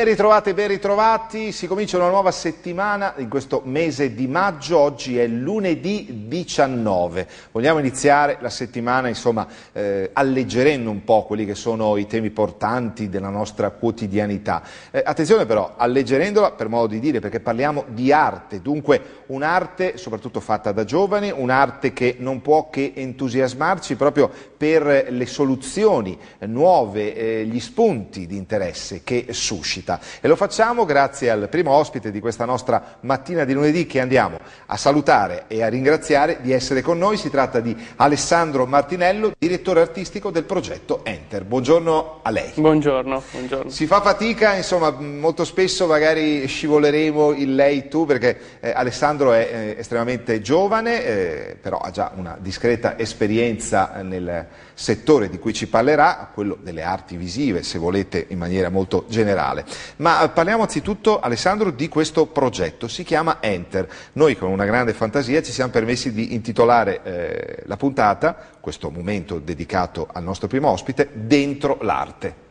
Ben ritrovate, ben ritrovati, si comincia una nuova settimana in questo mese di maggio, oggi è lunedì 19, vogliamo iniziare la settimana insomma eh, alleggerendo un po' quelli che sono i temi portanti della nostra quotidianità, eh, attenzione però alleggerendola per modo di dire perché parliamo di arte, dunque un'arte soprattutto fatta da giovani, un'arte che non può che entusiasmarci proprio per le soluzioni nuove, eh, gli spunti di interesse che suscita città. E lo facciamo grazie al primo ospite di questa nostra mattina di lunedì che andiamo a salutare e a ringraziare di essere con noi. Si tratta di Alessandro Martinello, direttore artistico del progetto Enter. Buongiorno a lei. Buongiorno, buongiorno. Si fa fatica, insomma, molto spesso magari scivoleremo il lei tu perché eh, Alessandro è eh, estremamente giovane, eh, però ha già una discreta esperienza nel settore di cui ci parlerà, quello delle arti visive, se volete in maniera molto generale. Ma eh, parliamo anzitutto, Alessandro, di questo progetto, si chiama Enter. Noi con una grande fantasia ci siamo permessi di intitolare eh, la puntata, questo momento dedicato al nostro primo ospite, Dentro l'arte.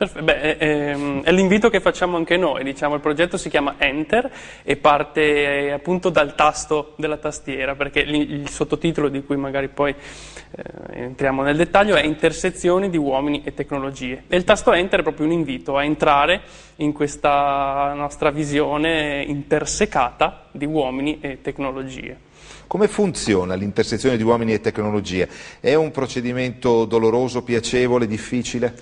Perfetto. Beh, eh, ehm, è l'invito che facciamo anche noi, diciamo, il progetto si chiama Enter e parte eh, appunto dal tasto della tastiera, perché il, il sottotitolo di cui magari poi eh, entriamo nel dettaglio è Intersezioni di uomini e tecnologie. E il tasto Enter è proprio un invito a entrare in questa nostra visione intersecata di uomini e tecnologie. Come funziona l'intersezione di uomini e tecnologie? È un procedimento doloroso, piacevole, difficile?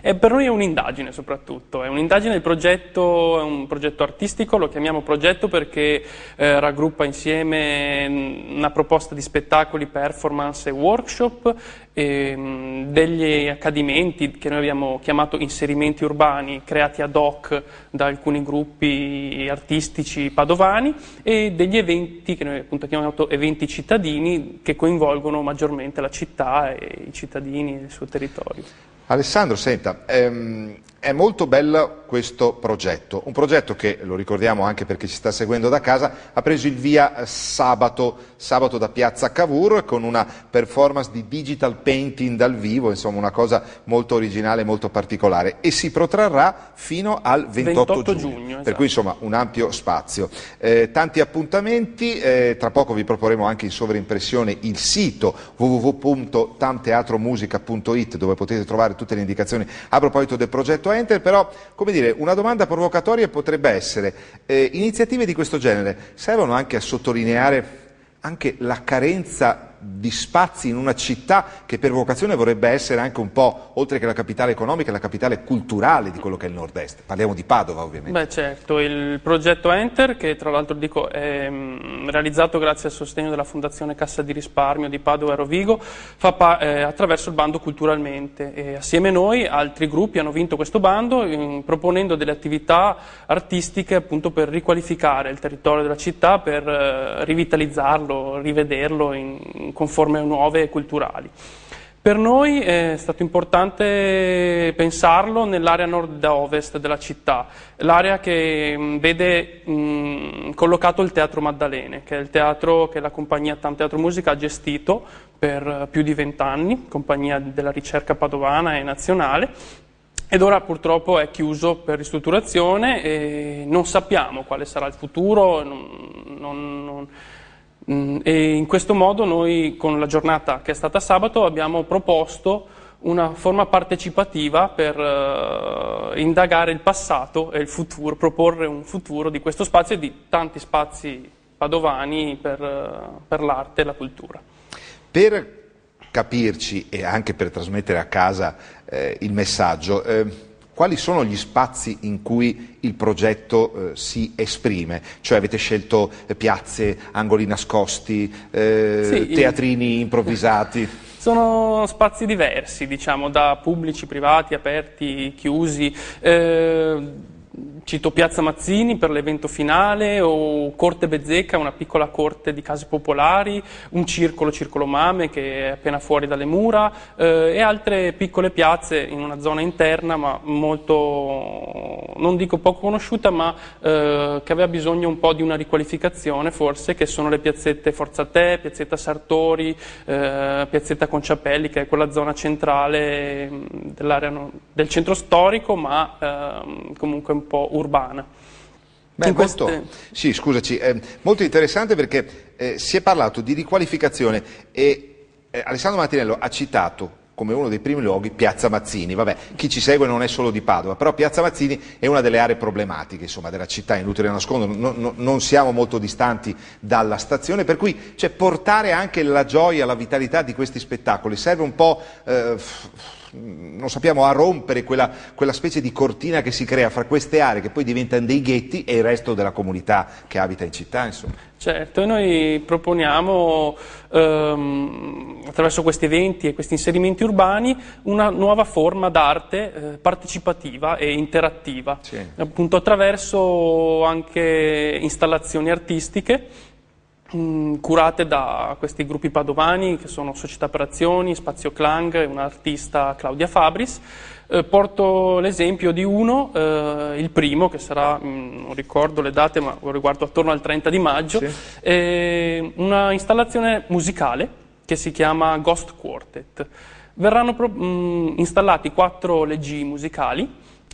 E per noi è un'indagine soprattutto, è un'indagine del progetto, è un progetto artistico, lo chiamiamo progetto perché eh, raggruppa insieme una proposta di spettacoli, performance e workshop Ehm, degli accadimenti che noi abbiamo chiamato inserimenti urbani creati ad hoc da alcuni gruppi artistici padovani e degli eventi che noi appunto chiamiamo eventi cittadini che coinvolgono maggiormente la città e i cittadini e il suo territorio. Alessandro, senta, ehm, è molto bello questo progetto, un progetto che, lo ricordiamo anche per chi ci sta seguendo da casa, ha preso il via eh, sabato, sabato da Piazza Cavour con una performance di digital painting dal vivo, insomma una cosa molto originale, molto particolare e si protrarrà fino al 28, 28 giugno, giugno esatto. per cui insomma un ampio spazio. Eh, tanti appuntamenti, eh, tra poco vi proporremo anche in sovrimpressione il sito www.tamteatromusica.it dove potete trovare tutte le indicazioni a proposito del progetto Enter, però come dire, una domanda provocatoria potrebbe essere, eh, iniziative di questo genere servono anche a sottolineare anche la carenza di spazi in una città che per vocazione vorrebbe essere anche un po', oltre che la capitale economica, la capitale culturale di quello che è il nord-est. Parliamo di Padova ovviamente. Beh certo, il progetto Enter, che tra l'altro dico è mm, realizzato grazie al sostegno della Fondazione Cassa di Risparmio di Padova e Rovigo, fa pa eh, attraverso il bando Culturalmente e assieme a noi altri gruppi hanno vinto questo bando in, mm, proponendo delle attività artistiche appunto per riqualificare il territorio della città, per eh, rivitalizzarlo, rivederlo in con forme nuove e culturali. Per noi è stato importante pensarlo nell'area nord-ovest della città, l'area che mm, vede mm, collocato il Teatro Maddalene, che è il teatro che la compagnia TAM Teatro Musica ha gestito per eh, più di vent'anni, compagnia della ricerca padovana e nazionale, ed ora purtroppo è chiuso per ristrutturazione e non sappiamo quale sarà il futuro, non, non, non, Mm, e in questo modo noi con la giornata che è stata sabato abbiamo proposto una forma partecipativa per eh, indagare il passato e il futuro, proporre un futuro di questo spazio e di tanti spazi padovani per, eh, per l'arte e la cultura. Per capirci e anche per trasmettere a casa eh, il messaggio, eh, quali sono gli spazi in cui il progetto eh, si esprime? Cioè avete scelto eh, piazze, angoli nascosti, eh, sì, teatrini il... improvvisati? Sono spazi diversi, diciamo, da pubblici, privati, aperti, chiusi. Eh, cito Piazza Mazzini per l'evento finale o Corte Bezzecca, una piccola corte di case popolari, un circolo, Circolo Mame che è appena fuori dalle mura eh, e altre piccole piazze in una zona interna ma molto, non dico poco conosciuta ma eh, che aveva bisogno un po' di una riqualificazione forse che sono le piazzette Forzatè, piazzetta Sartori, eh, piazzetta Conciapelli che è quella zona centrale mm, dell'area del centro storico ma ehm, comunque un po' po' urbana. Beh, questo, queste... sì, scusaci, è eh, molto interessante perché eh, si è parlato di riqualificazione e eh, Alessandro Martinello ha citato come uno dei primi luoghi Piazza Mazzini. Vabbè, chi ci segue non è solo di Padova, però Piazza Mazzini è una delle aree problematiche insomma, della città, inutile nascondere, no, no, non siamo molto distanti dalla stazione, per cui cioè, portare anche la gioia, la vitalità di questi spettacoli serve un po'... Eh, non sappiamo, a rompere quella, quella, specie di cortina che si crea fra queste aree che poi diventano dei ghetti e il resto della comunità che abita in città. Insomma. Certo, noi proponiamo ehm, attraverso questi eventi e questi inserimenti urbani una nuova forma d'arte eh, partecipativa e interattiva, sì. appunto attraverso anche installazioni artistiche Mm, curate da questi gruppi padovani che sono Società per Azioni, Spazio Clang e un'artista Claudia Fabris. Eh, porto l'esempio di uno, eh, il primo, che sarà, mh, mm, non ricordo le date, ma lo riguardo attorno al 30 di maggio, sì. una installazione musicale che si chiama Ghost Quartet. Verranno mh, mm, installati quattro leggi musicali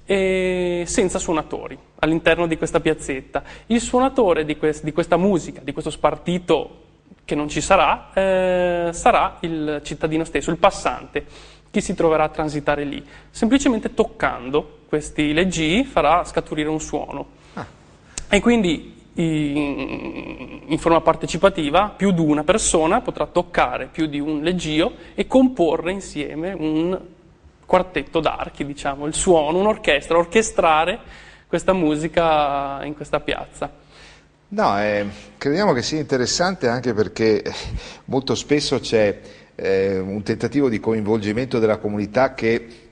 e senza suonatori all'interno di questa piazzetta. Il suonatore di, quest- di, questa musica, di questo spartito che non ci sarà, eh, sarà il cittadino stesso, il passante, chi si troverà a transitare lì. Semplicemente toccando questi leggi farà scaturire un suono. Ah. E quindi in, in forma partecipativa più di una persona potrà toccare più di un leggio e comporre insieme un quartetto d'archi, diciamo, il suono, un'orchestra, orchestrare questa musica in questa piazza. No, eh, crediamo che sia interessante anche perché molto spesso c'è eh, un tentativo di coinvolgimento della comunità che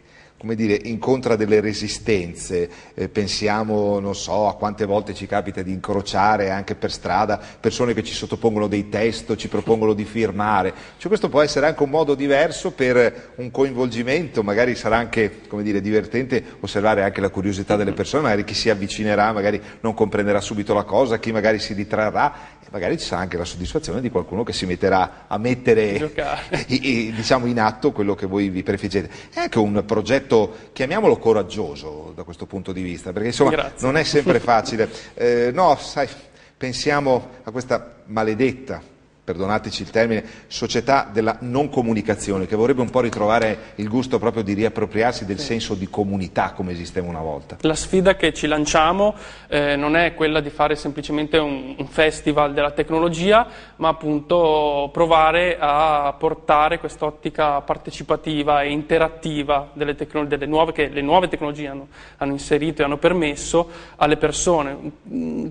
come dire, incontra delle resistenze, eh, pensiamo, non so, a quante volte ci capita di incrociare anche per strada persone che ci sottopongono dei test, ci propongono di firmare, cioè, questo può essere anche un modo diverso per un coinvolgimento, magari sarà anche, come dire, divertente osservare anche la curiosità delle persone, magari chi si avvicinerà magari non comprenderà subito la cosa, chi magari si ritrarrà, e magari ci sarà anche la soddisfazione di qualcuno che si metterà a mettere i, i, diciamo, in atto quello che voi vi prefiggete. È anche un progetto, chiamiamolo coraggioso da questo punto di vista, perché insomma Grazie. non è sempre facile. Eh, no, sai, pensiamo a questa maledetta perdonateci il termine, società della non comunicazione, che vorrebbe un po' ritrovare il gusto proprio di riappropriarsi del sì. senso di comunità come esisteva una volta. La sfida che ci lanciamo eh, non è quella di fare semplicemente un, un, festival della tecnologia, ma appunto provare a portare quest'ottica partecipativa e interattiva delle, delle nuove, che le nuove tecnologie hanno, hanno, inserito e hanno permesso alle persone,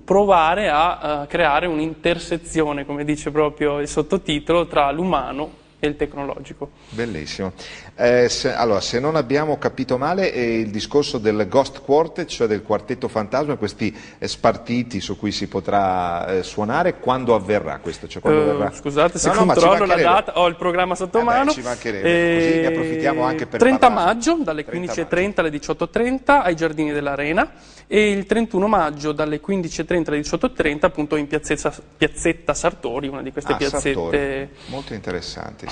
provare a, a eh, creare un'intersezione, come dice proprio proprio il sottotitolo tra l'umano e il tecnologico. Bellissimo. Eh, se, allora, se non abbiamo capito male, eh, il discorso del Ghost Quartet, cioè del quartetto fantasma, questi eh, spartiti su cui si potrà eh, suonare, quando avverrà questo? Cioè, quando eh, verrà? Scusate se no, controllo no, la data, ho il programma sotto eh mano. Beh, ci mancherebbe, così ne approfittiamo anche per 30 parlare. maggio, dalle 15.30 alle 18.30 ai Giardini dell'Arena e il 31 maggio dalle 15.30 alle 18.30 appunto in piazzetta, piazzetta Sartori, una di queste ah, piazzette Sartori. molto interessanti,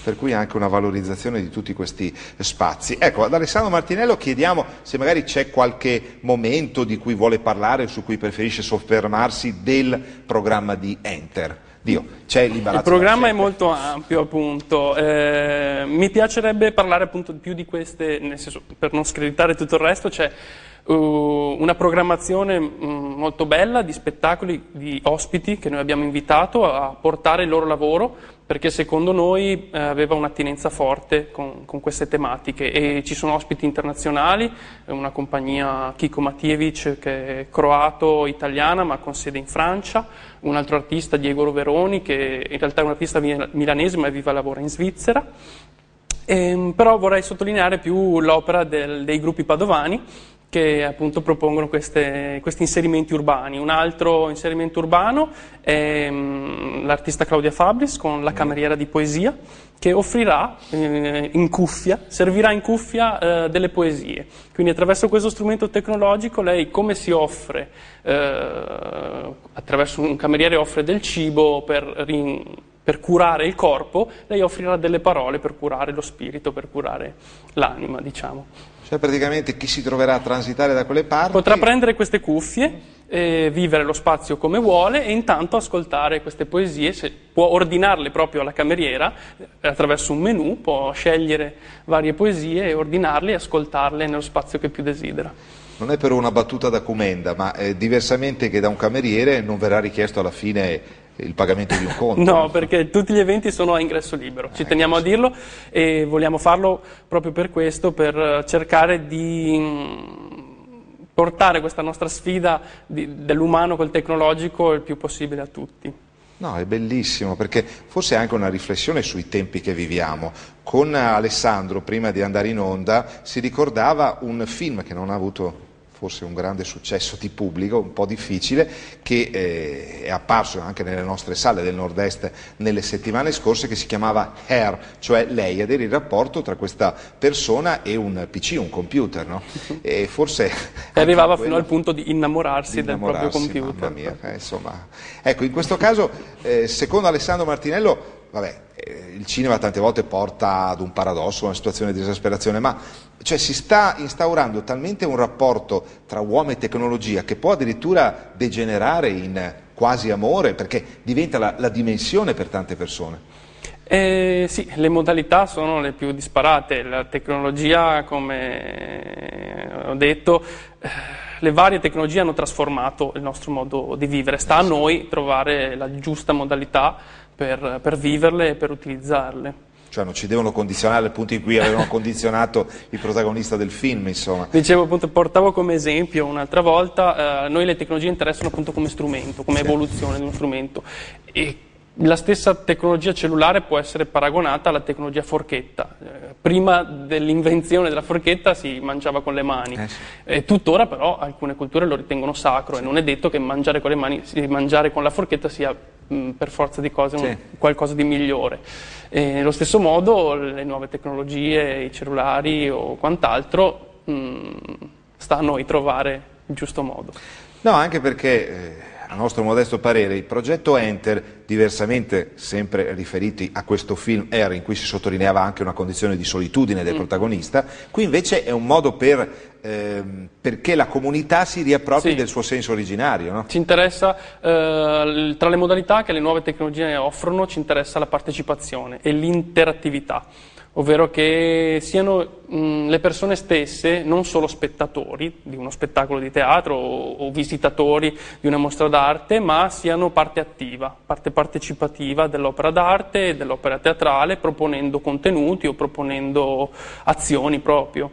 Per cui anche una valorizzazione realizzazione di tutti questi spazi. Ecco, ad Alessandro Martinello chiediamo se magari c'è qualche momento di cui vuole parlare su cui preferisce soffermarsi del programma di Enter. Dio, c'è l'imbarazzo. Il programma è molto ampio, appunto. Eh, mi piacerebbe parlare appunto più di queste, nel senso, per non screditare tutto il resto, c'è uh, una programmazione mh, mm, molto bella di spettacoli, di ospiti che noi abbiamo invitato a portare il loro lavoro perché secondo noi eh, aveva un'attinenza forte con, con, queste tematiche e ci sono ospiti internazionali, eh, una compagnia Kiko Matijevic che è croato-italiana ma con sede in Francia, un altro artista Diego Roveroni che in realtà è un artista milanese ma vive e lavora in Svizzera, e, ehm, però vorrei sottolineare più l'opera dei gruppi padovani che appunto propongono queste, questi inserimenti urbani. Un altro inserimento urbano è mm, l'artista Claudia Fabris con La cameriera di poesia che offrirà eh, in cuffia, servirà in cuffia eh, delle poesie. Quindi attraverso questo strumento tecnologico lei come si offre? Eh, attraverso un cameriere offre del cibo per, per curare il corpo, lei offrirà delle parole per curare lo spirito, per curare l'anima, diciamo. Cioè praticamente chi si troverà a transitare da quelle parti... Potrà prendere queste cuffie, eh, vivere lo spazio come vuole e intanto ascoltare queste poesie, se può ordinarle proprio alla cameriera, eh, attraverso un menu, può scegliere varie poesie e ordinarle e ascoltarle nello spazio che più desidera. Non è però una battuta da comenda, ma eh, diversamente che da un cameriere non verrà richiesto alla fine il pagamento di un conto. no, perché tutti gli eventi sono a ingresso libero, ci ah, teniamo questo. a dirlo e vogliamo farlo proprio per questo, per cercare di mm, portare questa nostra sfida di, dell'umano col tecnologico il più possibile a tutti. No, è bellissimo perché forse è anche una riflessione sui tempi che viviamo. Con Alessandro, prima di andare in onda, si ricordava un film che non ha avuto forse un grande successo di pubblico, un po' difficile, che eh, è apparso anche nelle nostre sale del nord-est nelle settimane scorse, che si chiamava Hair, cioè lei, ed era il rapporto tra questa persona e un PC, un computer, no? E forse... E arrivava quello, fino al punto di innamorarsi, di innamorarsi del proprio computer. Mia, eh, ecco, in questo caso, eh, secondo Alessandro Martinello, vabbè, eh, il cinema tante volte porta ad un paradosso, a una situazione di esasperazione, ma cioè, si sta instaurando talmente un rapporto tra uomo e tecnologia che può addirittura degenerare in quasi amore, perché diventa la, la dimensione per tante persone. Eh, sì, le modalità sono le più disparate, la tecnologia, come eh, ho detto, eh, le varie tecnologie hanno trasformato il nostro modo di vivere, sta a noi trovare la giusta modalità per, per viverle e per utilizzarle cioè non ci devono condizionare al punto in cui avevano condizionato il protagonista del film, insomma. Dicevo appunto, portavo come esempio un'altra volta, eh, noi le tecnologie interessano appunto come strumento, come sì. evoluzione di uno strumento e la stessa tecnologia cellulare può essere paragonata alla tecnologia forchetta. Eh, prima dell'invenzione della forchetta si mangiava con le mani, eh sì. e tuttora però alcune culture lo ritengono sacro sì. e non è detto che mangiare con, mani, mangiare con la forchetta sia mh, mm, per forza di cose sì. un, qualcosa di migliore. E nello stesso modo le nuove tecnologie, i cellulari o quant'altro, mh, mm, sta a noi trovare il giusto modo. No, anche perché... Eh a nostro modesto parere, il progetto Enter, diversamente sempre riferiti a questo film Air, in cui si sottolineava anche una condizione di solitudine del mm. protagonista, qui invece è un modo per, ehm, perché la comunità si riappropri sì. del suo senso originario. No? Ci interessa, eh, tra le modalità che le nuove tecnologie offrono, ci interessa la partecipazione e l'interattività ovvero che siano mh, le persone stesse, non solo spettatori di uno spettacolo di teatro o, o visitatori di una mostra d'arte, ma siano parte attiva, parte partecipativa dell'opera d'arte e dell'opera teatrale, proponendo contenuti o proponendo azioni proprio.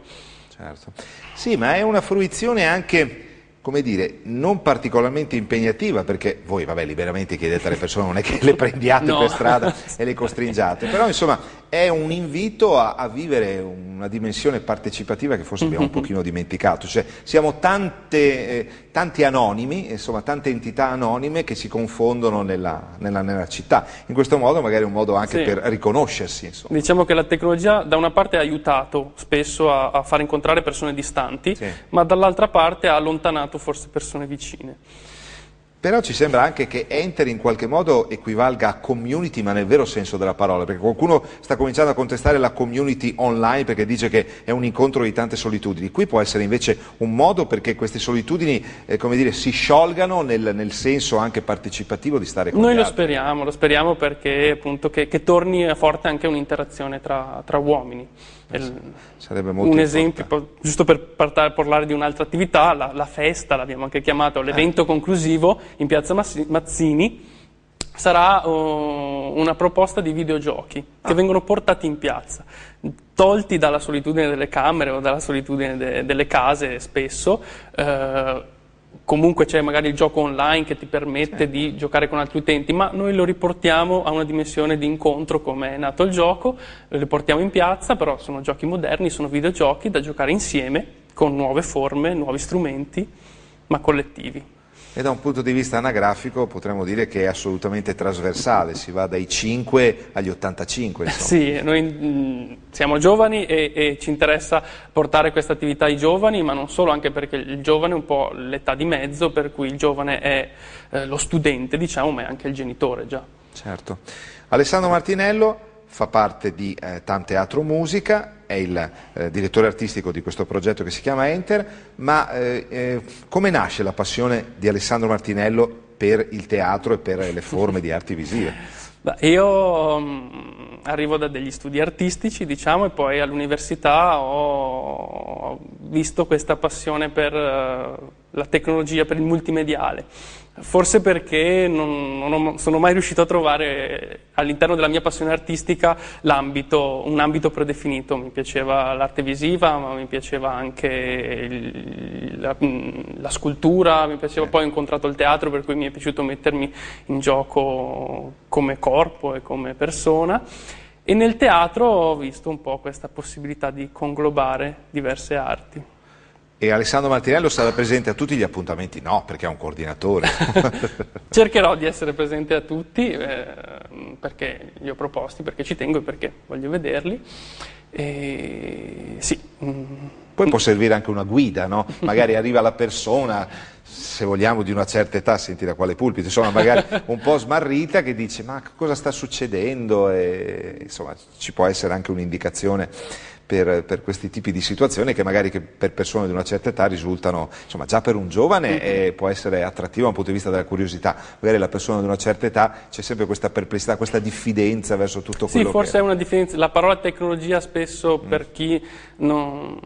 Certo. Sì, ma è una fruizione anche come dire, non particolarmente impegnativa, perché voi, vabbè, liberamente chiedete alle persone, non è che le prendiate no. per strada e le costringiate, però insomma è un invito a, a vivere una dimensione partecipativa che forse abbiamo un mm-hmm. pochino dimenticato, cioè siamo tante, eh, tanti anonimi, insomma tante entità anonime che si confondono nella, nella, nella città, in questo modo magari è un modo anche sì. per riconoscersi. Insomma. Diciamo che la tecnologia da una parte ha aiutato spesso a, a far incontrare persone distanti, sì. ma dall'altra parte ha allontanato soltanto forse persone vicine. Però ci sembra anche che enter in qualche modo equivalga a community, ma nel vero senso della parola, perché qualcuno sta cominciando a contestare la community online perché dice che è un incontro di tante solitudini. Qui può essere invece un modo perché queste solitudini, eh, come dire, si sciolgano nel, nel, senso anche partecipativo di stare con Noi lo altri. speriamo, lo speriamo perché appunto che, che torni forte anche un'interazione tra, tra uomini. Eh Sarebbe molto un esempio, importante. giusto per parlare di un'altra attività, la, la festa, l'abbiamo anche chiamato, eh. l'evento eh. conclusivo in piazza Mazzini, sarà oh, una proposta di videogiochi ah. che vengono portati in piazza, tolti dalla solitudine delle camere o dalla solitudine de, delle case spesso, eh, comunque c'è magari il gioco online che ti permette certo. di giocare con altri utenti, ma noi lo riportiamo a una dimensione di incontro come è nato il gioco, lo riportiamo in piazza, però sono giochi moderni, sono videogiochi da giocare insieme con nuove forme, nuovi strumenti, ma collettivi e da un punto di vista anagrafico potremmo dire che è assolutamente trasversale, si va dai 5 agli 85. Insomma. Sì, noi mh, mm, siamo giovani e, e, ci interessa portare questa attività ai giovani, ma non solo, anche perché il giovane è un po' l'età di mezzo, per cui il giovane è eh, lo studente, diciamo, ma è anche il genitore già. Certo. Alessandro Martinello, fa parte di eh, Tam Teatro Musica, è il eh, direttore artistico di questo progetto che si chiama Enter, ma eh, eh, come nasce la passione di Alessandro Martinello per il teatro e per le forme di arti visive? Io mh, mm, arrivo da degli studi artistici, diciamo, e poi all'università ho visto questa passione per uh, la tecnologia, per il multimediale Forse perché non, non, sono mai riuscito a trovare all'interno della mia passione artistica un ambito predefinito. Mi piaceva l'arte visiva, ma mi piaceva anche il, la, la, scultura, mi piaceva, poi ho incontrato il teatro per cui mi è piaciuto mettermi in gioco come corpo e come persona. E nel teatro ho visto un po' questa possibilità di conglobare diverse arti e Alessandro Martinello sarà presente a tutti gli appuntamenti? No, perché è un coordinatore. Cercherò di essere presente a tutti eh, perché li ho proposti, perché ci tengo e perché voglio vederli. E, sì. Mm. Poi può servire anche una guida, no? Magari arriva la persona, se vogliamo, di una certa età, senti da quale pulpito, insomma, magari un po' smarrita che dice ma cosa sta succedendo? E, insomma, ci può essere anche un'indicazione per, per, questi tipi di situazioni che magari che per persone di una certa età risultano, insomma già per un giovane eh, può essere attrattivo da un punto di vista della curiosità, magari la persona di una certa età c'è sempre questa perplessità, questa diffidenza verso tutto quello che... sì, forse che... è una diffidenza, la parola tecnologia spesso mm. per chi non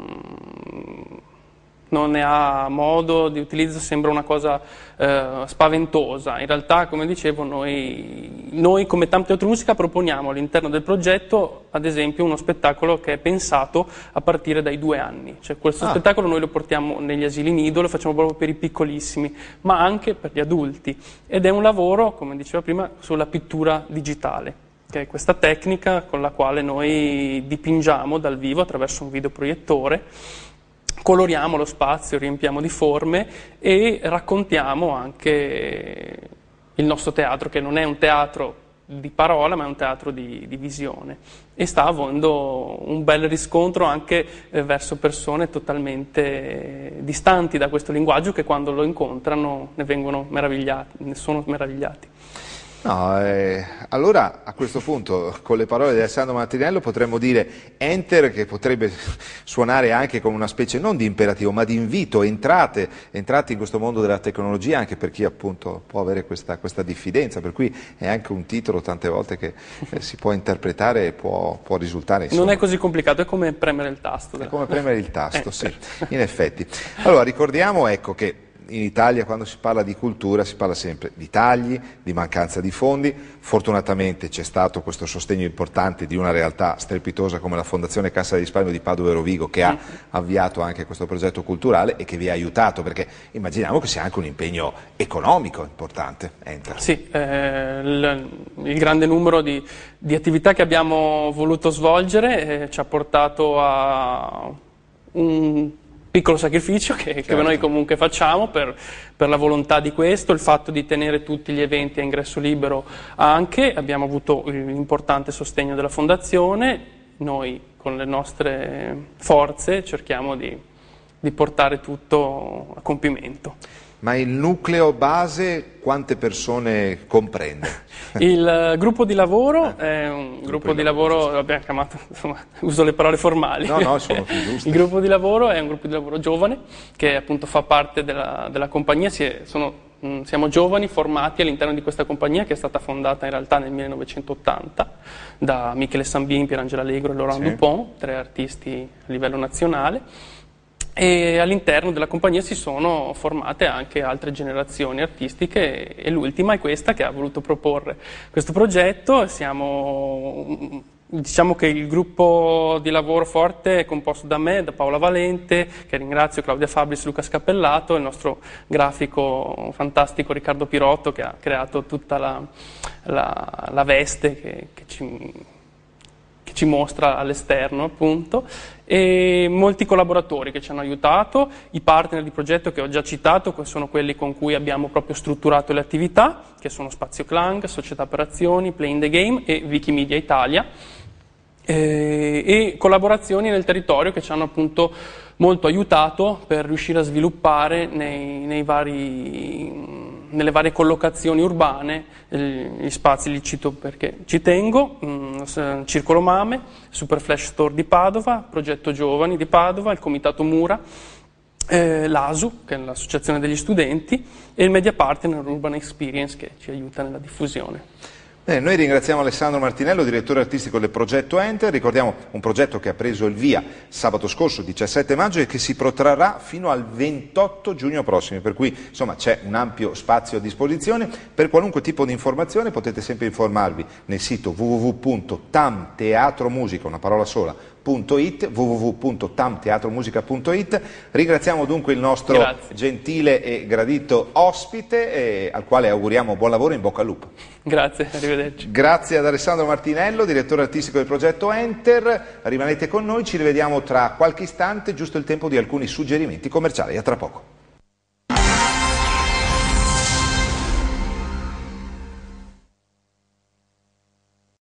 non ne ha modo di utilizzo, sembra una cosa eh, spaventosa. In realtà, come dicevo, noi, noi come Tante Altre Musica proponiamo all'interno del progetto, ad esempio, uno spettacolo che è pensato a partire dai due anni. Cioè, questo ah. spettacolo noi lo portiamo negli asili nido, lo facciamo proprio per i piccolissimi, ma anche per gli adulti. Ed è un lavoro, come diceva prima, sulla pittura digitale che è questa tecnica con la quale noi dipingiamo dal vivo attraverso un videoproiettore coloriamo lo spazio, riempiamo di forme e raccontiamo anche il nostro teatro, che non è un teatro di parola ma è un teatro di, di visione e sta avendo un bel riscontro anche eh, verso persone totalmente distanti da questo linguaggio che quando lo incontrano ne vengono meravigliati, ne sono meravigliati. No, eh, allora a questo punto con le parole di Alessandro Martinello potremmo dire enter che potrebbe suonare anche come una specie non di imperativo ma di invito, entrate, entrate in questo mondo della tecnologia anche per chi appunto può avere questa, questa diffidenza, per cui è anche un titolo tante volte che eh, si può interpretare e può, può risultare. Insomma. Non è così complicato, è come premere il tasto. È come premere il tasto, eh. sì, in effetti. Allora ricordiamo ecco che in Italia quando si parla di cultura si parla sempre di tagli, di mancanza di fondi, fortunatamente c'è stato questo sostegno importante di una realtà strepitosa come la Fondazione Cassa di Risparmio di Padova e Rovigo che ha avviato anche questo progetto culturale e che vi ha aiutato perché immaginiamo che sia anche un impegno economico importante. Enter. Sì, eh, il, il, grande numero di, di, attività che abbiamo voluto svolgere eh, ci ha portato a un piccolo sacrificio che, certo. che noi comunque facciamo per, per, la volontà di questo, il fatto di tenere tutti gli eventi a ingresso libero anche, abbiamo avuto l'importante eh, sostegno della Fondazione, noi con le nostre forze cerchiamo di, di portare tutto a compimento. Ma il nucleo base quante persone comprende? Il eh, gruppo di lavoro eh. è un gruppo, gruppo di lavoro, lavoro l'abbiamo chiamato, insomma, uso le parole formali. No, no, sono più giuste. Il gruppo di lavoro è un gruppo di lavoro giovane che appunto fa parte della, della compagnia, si è, sono mm, siamo giovani formati all'interno di questa compagnia che è stata fondata in realtà nel 1980 da Michele Sambin, Pierangela Allegro e Laurent sì. Dupont, tre artisti a livello nazionale e all'interno della compagnia si sono formate anche altre generazioni artistiche e l'ultima è questa che ha voluto proporre questo progetto. Siamo, diciamo che il gruppo di lavoro forte è composto da me, da Paola Valente, che ringrazio Claudia Fabris, Luca Scappellato, il nostro grafico fantastico Riccardo Pirotto che ha creato tutta la, la, la veste che, che, ci, che ci mostra all'esterno appunto e molti collaboratori che ci hanno aiutato, i partner di progetto che ho già citato, che sono quelli con cui abbiamo proprio strutturato le attività, che sono Spazio Clang, Società per Azioni, Playing the Game e Wikimedia Italia, e, eh, e collaborazioni nel territorio che ci hanno appunto molto aiutato per riuscire a sviluppare nei, nei vari nelle varie collocazioni urbane, eh, gli spazi li cito perché ci tengo, mm, Circolo Mame, Super Flash Store di Padova, Progetto Giovani di Padova, il Comitato Mura, eh, l'ASU, che è l'Associazione degli Studenti, e il Media Partner Urban Experience che ci aiuta nella diffusione. Bene, eh, noi ringraziamo Alessandro Martinello, direttore artistico del progetto Enter, ricordiamo un progetto che ha preso il via sabato scorso, 17 maggio, e che si protrarrà fino al 28 giugno prossimo, per cui insomma c'è un ampio spazio a disposizione. Per qualunque tipo di informazione potete sempre informarvi nel sito www.tamteatromusica, una parola sola, www.tamteatromusica.it, www.tamteatromusica.it. Ringraziamo dunque il nostro Grazie. gentile e gradito ospite, eh, al quale auguriamo buon lavoro e in bocca al lupo. Grazie, arrivederci. Grazie ad Alessandro Martinello, direttore artistico del progetto Enter. Rimanete con noi, ci rivediamo tra qualche istante, giusto il tempo di alcuni suggerimenti commerciali. A tra poco.